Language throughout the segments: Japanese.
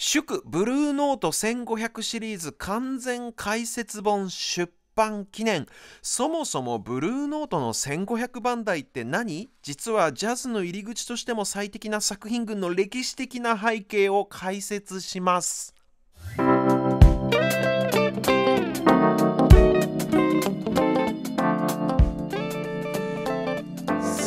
祝ブルーノート1500シリーズ完全解説本出版記念そもそもブルーノートの1500番台って何実はジャズの入り口としても最適な作品群の歴史的な背景を解説します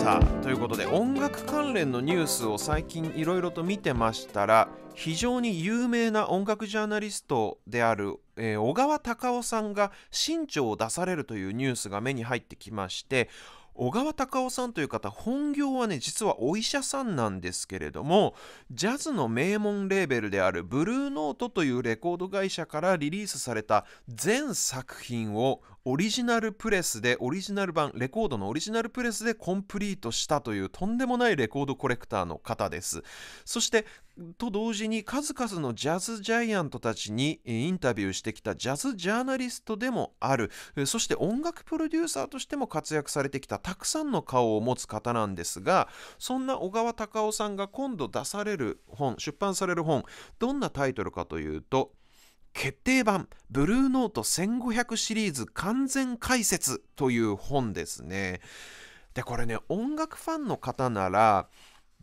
さあということで音楽関連のニュースを最近いろいろと見てましたら非常に有名な音楽ジャーナリストである、えー、小川隆夫さんが新潮を出されるというニュースが目に入ってきまして小川隆夫さんという方本業はね実はお医者さんなんですけれどもジャズの名門レーベルであるブルーノートというレコード会社からリリースされた全作品をオリジナルプレスでオリジナル版レコードのオリジナルプレスでコンプリートしたというとんでもないレコードコレクターの方ですそしてと同時に数々のジャズジャイアントたちにインタビューしてきたジャズジャーナリストでもあるそして音楽プロデューサーとしても活躍されてきたたくさんの顔を持つ方なんですがそんな小川隆夫さんが今度出される本出版される本どんなタイトルかというと決定版ブルーノート1500シリーズ完全解説という本ですね。でこれね音楽ファンの方なら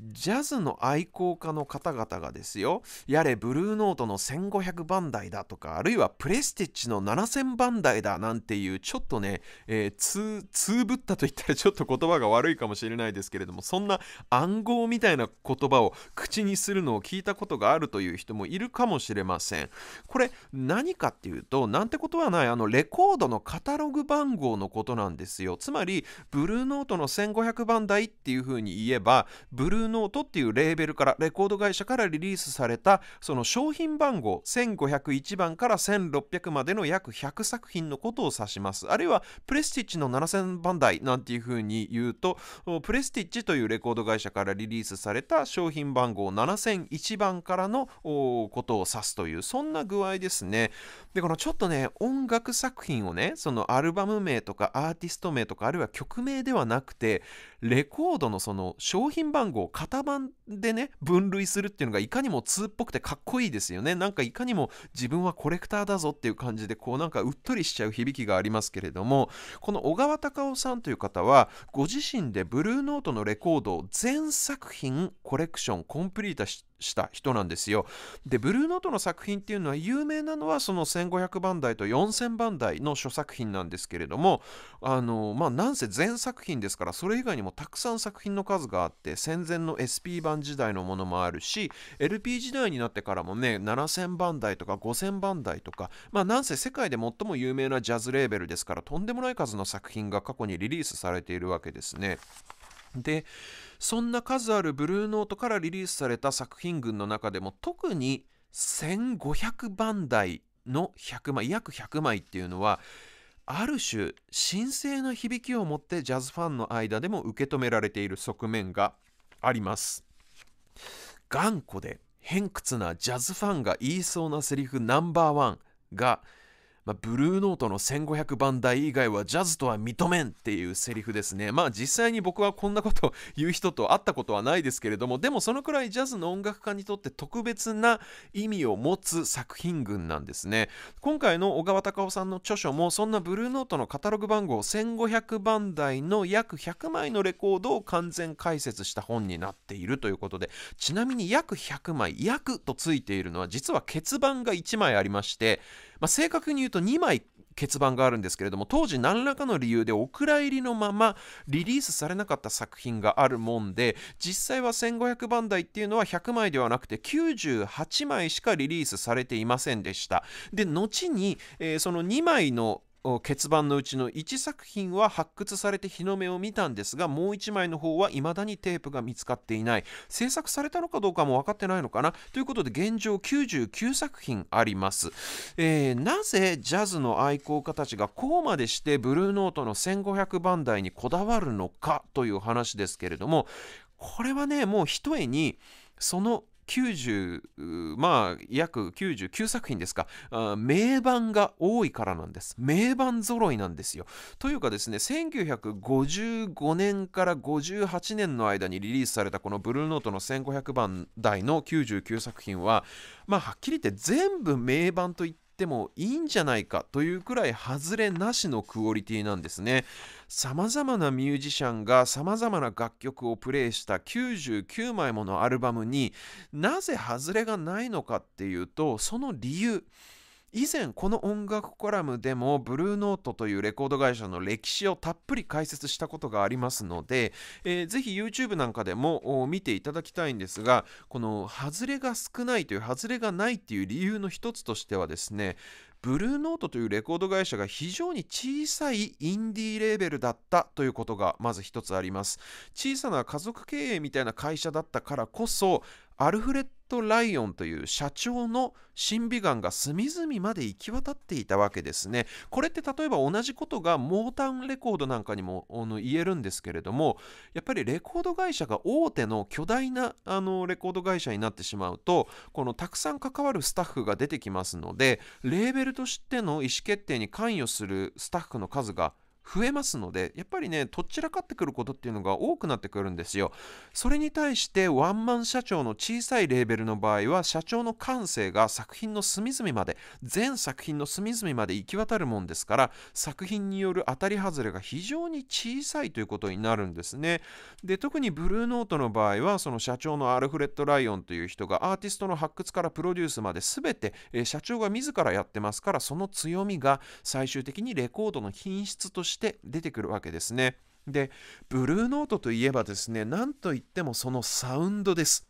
ジャズの愛好家の方々がですよ、やれブルーノートの1500番台だとか、あるいはプレスティッチの7000番台だなんていう、ちょっとね、えー、つ、つぶったと言ったらちょっと言葉が悪いかもしれないですけれども、そんな暗号みたいな言葉を口にするのを聞いたことがあるという人もいるかもしれません。これ、何かっていうと、なんてことはない、あの、レコードのカタログ番号のことなんですよ。つまり、ブルーノートの1500番台っていうふうに言えば、ブルーーノートっていうレーベルからレコード会社からリリースされたその商品番号1501番から1600までの約100作品のことを指しますあるいはプレスティッチの7000番台なんていうふうに言うとプレスティッチというレコード会社からリリースされた商品番号7001番からのことを指すというそんな具合ですねでこのちょっとね音楽作品をねそのアルバム名とかアーティスト名とかあるいは曲名ではなくてレコードのその商品番号型番でね分類するっていうのがいかにも2っぽくてかっこいいですよねなんかいかにも自分はコレクターだぞっていう感じでこうなんかうっとりしちゃう響きがありますけれどもこの小川隆夫さんという方はご自身でブルーノートのレコードを全作品コレクションコンプリートしした人なんですよ。で、ブルーノートの作品っていうのは有名なのはその1500番台と4000番台の諸作品なんですけれども、あの、まあ、なんせ全作品ですから、それ以外にもたくさん作品の数があって、戦前の SP 版時代のものもあるし、LP 時代になってからもね、7000番台とか5000番台とか、まあ、なんせ世界で最も有名なジャズレーベルですから、とんでもない数の作品が過去にリリースされているわけですね。で、そんな数あるブルーノートからリリースされた作品群の中でも特に1500番台の100枚約100枚っていうのはある種神聖な響きを持ってジャズファンの間でも受け止められている側面があります頑固で偏屈なジャズファンが言いそうなセリフナンバーワンが「まあ、ブルーノートの1500番台以外はジャズとは認めんっていうセリフですね。まあ実際に僕はこんなこと言う人と会ったことはないですけれども、でもそのくらいジャズの音楽家にとって特別な意味を持つ作品群なんですね。今回の小川隆夫さんの著書もそんなブルーノートのカタログ番号1500番台の約100枚のレコードを完全解説した本になっているということで、ちなみに約100枚、約とついているのは実は欠番が1枚ありまして、まあ、正確に言うと2枚欠番があるんですけれども当時何らかの理由でお蔵入りのままリリースされなかった作品があるもんで実際は1500番台っていうのは100枚ではなくて98枚しかリリースされていませんでしたで後に、えー、その2枚の結番のうちの1作品は発掘されて日の目を見たんですがもう1枚の方は未だにテープが見つかっていない制作されたのかどうかも分かってないのかなということで現状99作品あります、えー、なぜジャズの愛好家たちがこうまでしてブルーノートの1500番台にこだわるのかという話ですけれどもこれはねもうひとえにその90まあ約99作品ですか名盤が多いからなんです名盤揃いなんですよというかですね1955年から58年の間にリリースされたこのブルーノートの1500番台の99作品はまあはっきり言って全部名盤と言ってってもいいんじゃないかというくらい外れなしのクオリティなんですね。さまざまなミュージシャンがさまざまな楽曲をプレイした99枚ものアルバムになぜ外れがないのかっていうとその理由。以前この音楽コラムでもブルーノートというレコード会社の歴史をたっぷり解説したことがありますので、えー、ぜひ YouTube なんかでも見ていただきたいんですがこの外れが少ないという外れがないっていう理由の一つとしてはですねブルーノートというレコード会社が非常に小さいインディーレーベルだったということがまず一つあります小さな家族経営みたいな会社だったからこそアルフレット・ライオンという社長の審美眼が隅々まで行き渡っていたわけですね。これって例えば同じことがモータウンレコードなんかにも言えるんですけれどもやっぱりレコード会社が大手の巨大なあのレコード会社になってしまうとこのたくさん関わるスタッフが出てきますのでレーベルとしての意思決定に関与するスタッフの数が増えますので、やっぱりね、とっちらかってくることっていうのが多くなってくるんですよ。それに対してワンマン社長の小さいレーベルの場合は、社長の感性が作品の隅々まで、全作品の隅々まで行き渡るもんですから、作品による当たり外れが非常に小さいということになるんですね。で、特にブルーノートの場合は、その社長のアルフレッド・ライオンという人がアーティストの発掘からプロデュースまで全て、え社長が自らやってますから、その強みが最終的にレコードの品質としてして出てくるわけですね。で、ブルーノートといえばですね、なんといってもそのサウンドです。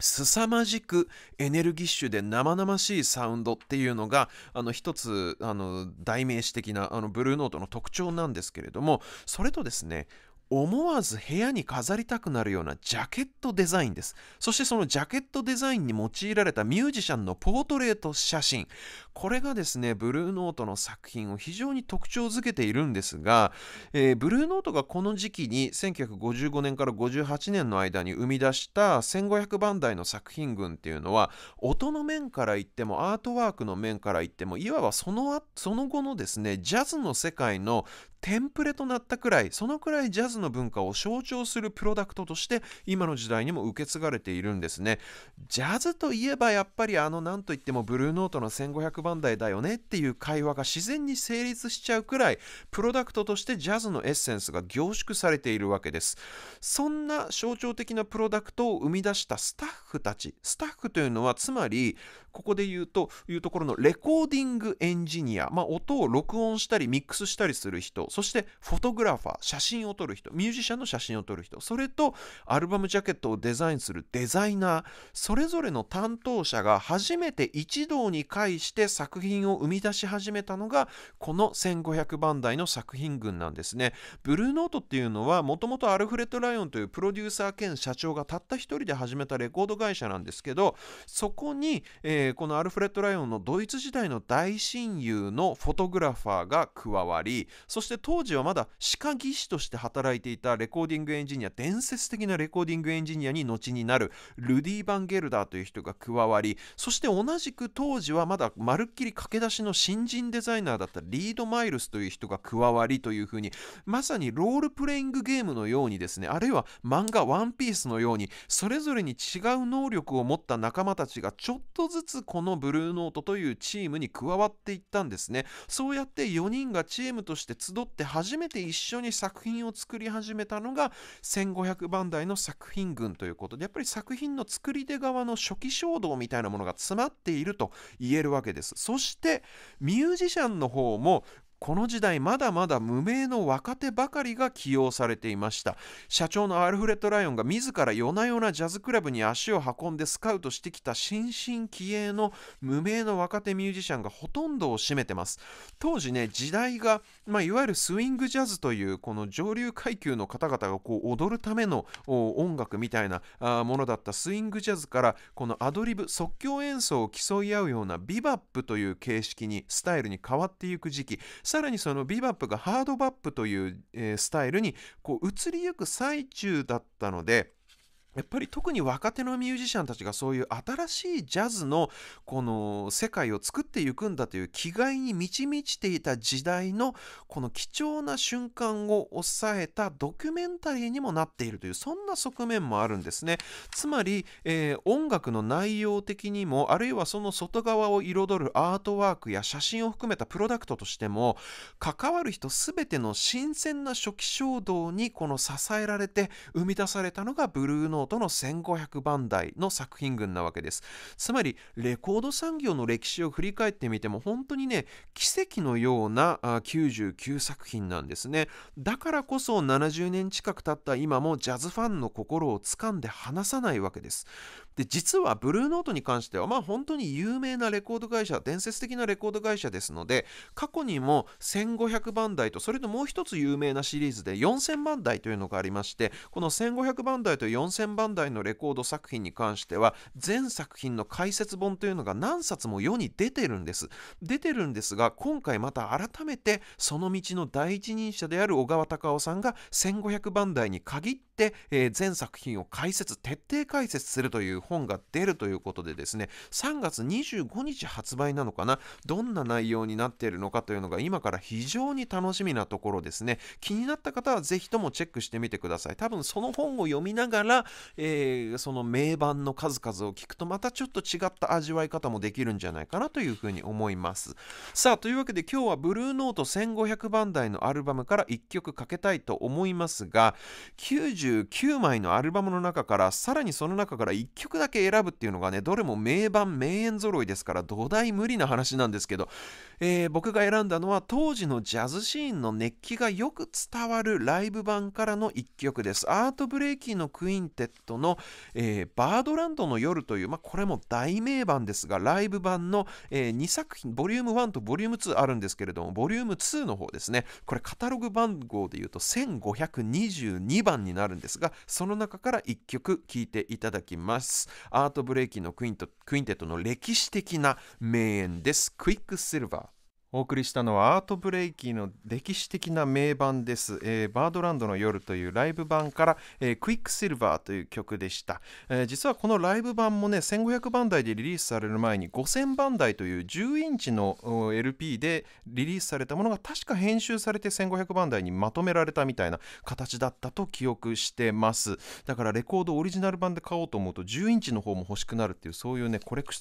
凄まじくエネルギッシュで生々しいサウンドっていうのがあの一つあの代名詞的なあのブルーノートの特徴なんですけれどもそれとですね思わず部屋に飾りたくなるようなジャケットデザインです。そしてそのジャケットデザインに用いられたミュージシャンのポートレート写真。これがですね、ブルーノートの作品を非常に特徴づけているんですが、えー、ブルーノートがこの時期に1955年から58年の間に生み出した1500番台の作品群っていうのは、音の面から言ってもアートワークの面から言っても、いわばそのその後のですね、ジャズの世界のテンプレとなったくらい、そのくらいジャズ数の文化を象徴するプロダクトとして今の時代にも受け継がれているんですねジャズといえばやっぱりあの何といってもブルーノートの1500番台だよねっていう会話が自然に成立しちゃうくらいプロダクトとしてジャズのエッセンスが凝縮されているわけですそんな象徴的なプロダクトを生み出したスタッフたちスタッフというのはつまりここで言うというところのレコーディングエンジニア、まあ、音を録音したりミックスしたりする人そしてフォトグラファー写真を撮る人ミュージシャンの写真を撮る人それとアルバムジャケットをデザインするデザイナーそれぞれの担当者が初めて一堂に会して作品を生み出し始めたのがこの1500番台の作品群なんですね。ブルーノートっていうのはもともとアルフレッド・ライオンというプロデューサー兼社長がたった一人で始めたレコード会社なんですけどそこに、えーー、このアルフレッド・ライオンのドイツ時代の大親友のフォトグラファーが加わりそして当時はまだ歯科技師として働いていたレコーディングエンジニア伝説的なレコーディングエンジニアに後になるルディ・バンゲルダーという人が加わりそして同じく当時はまだまるっきり駆け出しの新人デザイナーだったリード・マイルスという人が加わりというふうにまさにロールプレイングゲームのようにですねあるいは漫画「ワンピースのようにそれぞれに違う能力を持った仲間たちがちょっとずつつこのブルーノートというチームに加わっていったんですねそうやって4人がチームとして集って初めて一緒に作品を作り始めたのが1500番台の作品群ということでやっぱり作品の作り手側の初期衝動みたいなものが詰まっていると言えるわけですそしてミュージシャンの方もこの時代まだまだ無名の若手ばかりが起用されていました社長のアルフレッド・ライオンが自ら夜な夜なジャズクラブに足を運んでスカウトしてきた新進気鋭の無名の若手ミュージシャンがほとんどを占めてます当時ね時代が、まあ、いわゆるスイングジャズというこの上流階級の方々がこう踊るための音楽みたいなものだったスイングジャズからこのアドリブ即興演奏を競い合うようなビバップという形式にスタイルに変わっていく時期さらにそのビバップがハードバップという、えスタイルにこう移りゆく最中だったのでやっぱり特に若手のミュージシャンたちがそういう新しいジャズのこの世界を作っていくんだという気概に満ち満ちていた時代のこの貴重な瞬間を抑えたドキュメンタリーにもなっているというそんな側面もあるんですねつまり、えー、音楽の内容的にもあるいはその外側を彩るアートワークや写真を含めたプロダクトとしても関わる人全ての新鮮な初期衝動にこの支えられて生み出されたのがブルーノート元の1500番台の作品群なわけですつまりレコード産業の歴史を振り返ってみても本当にね奇跡のような99作品なんですねだからこそ70年近く経った今もジャズファンの心を掴んで離さないわけですで実はブルーノートに関してはまあ本当に有名なレコード会社伝説的なレコード会社ですので過去にも1500番台とそれともう一つ有名なシリーズで4000番台というのがありましてこの1500番台と4000バンダイのレコード作品に関しては全作品の解説本というのが何冊も世に出てるんです出てるんですが今回また改めてその道の第一人者である小川隆夫さんが1500番台に限って、えー、全作品を解説徹底解説するという本が出るということでですね3月25日発売なのかなどんな内容になっているのかというのが今から非常に楽しみなところですね気になった方はぜひともチェックしてみてください多分その本を読みながらえー、その名盤の数々を聞くとまたちょっと違った味わい方もできるんじゃないかなというふうに思いますさあというわけで今日はブルーノート1500番台のアルバムから1曲かけたいと思いますが99枚のアルバムの中からさらにその中から1曲だけ選ぶっていうのがねどれも名盤名演揃いですから土台無理な話なんですけどえー、僕が選んだのは当時のジャズシーンの熱気がよく伝わるライブ版からの一曲です。アート・ブレイキーのクインテットの、えー、バードランドの夜という、まあ、これも大名版ですが、ライブ版の、えー、2作品、ボリューム1とボリューム2あるんですけれども、ボリューム2の方ですね、これカタログ番号で言うと1522番になるんですが、その中から1曲聴いていただきます。アート・ブレイキーのクインテットの歴史的な名演です。クイック・シルバー。お送りしたのはアートブレイキーの歴史的な名盤です、えー、バードランドの夜というライブ版から、えー、クイックシルバーという曲でした、えー、実はこのライブ版もね1500番台でリリースされる前に5000番台という10インチの LP でリリースされたものが確か編集されて1500番台にまとめられたみたいな形だったと記憶してますだからレコードオリジナル版で買おうと思うと10インチの方も欲しくなるっていうそういうねコレク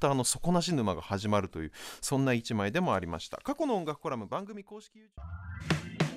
ターの底なし沼が始まるというそんな1枚でもありますました過去の音楽コラム番組公式 YouTube